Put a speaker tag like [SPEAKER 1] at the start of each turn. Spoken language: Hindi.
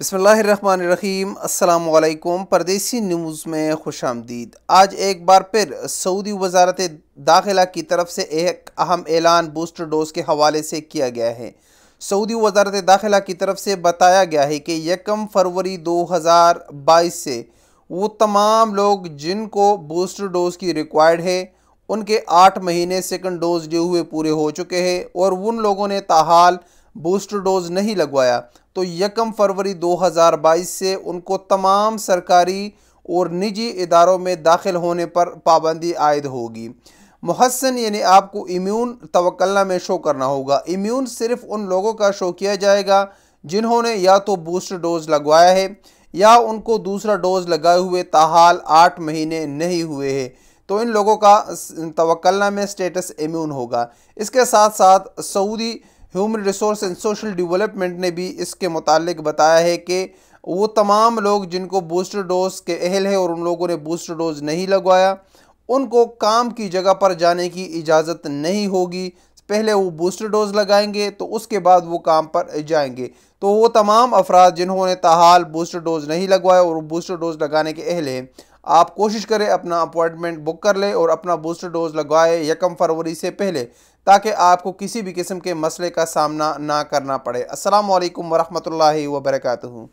[SPEAKER 1] अस्सलाम अल्लाम परदेसी न्यूज़ में खुश आमदीद आज एक बार फिर सऊदी वजारत दाखिला की तरफ से एक अहम ऐलान बूस्टर डोज के हवाले से किया गया है सऊदी वजारत दाखिला की तरफ से बताया गया है कि यकम फरवरी 2022 से वो तमाम लोग जिनको बूस्टर डोज की रिक्वायर्ड है उनके आठ महीने सेकेंड डोज लिए हुए पूरे हो चुके हैं और उन लोगों ने ताहाल बूस्टर डोज नहीं लगवाया तो यकम फरवरी 2022 से उनको तमाम सरकारी और निजी इदारों में दाखिल होने पर पाबंदी आयद होगी महसन यानी आपको इम्यून तवकलना में शो करना होगा इम्यून सिर्फ उन लोगों का शो किया जाएगा जिन्होंने या तो बूस्टर डोज लगवाया है या उनको दूसरा डोज लगाए हुए ताहाल आठ महीने नहीं हुए हैं तो इन लोगों का तवक्लना में स्टेटस इम्यून होगा इसके साथ साथ Saudi human resource and social development ने भी इसके मतलब बताया है कि वो तमाम लोग जिनको बूस्टर डोज के अहल है और उन लोगों ने बूस्टर डोज नहीं लगवाया उनको काम की जगह पर जाने की इजाज़त नहीं होगी पहले वो बूस्टर डोज लगाएंगे तो उसके बाद वो काम पर जाएंगे तो वो तमाम अफराद जिन्होंने तहाल बूस्टर डोज नहीं लगवाया और बूस्टर डोज लगाने के अहल हैं आप कोशिश करें अपना अपॉइंटमेंट बुक कर लें और अपना बूस्टर डोज लगवाएं यकम फरवरी से पहले ताकि आपको किसी भी किस्म के मसले का सामना ना करना पड़े असलकम ला वर्का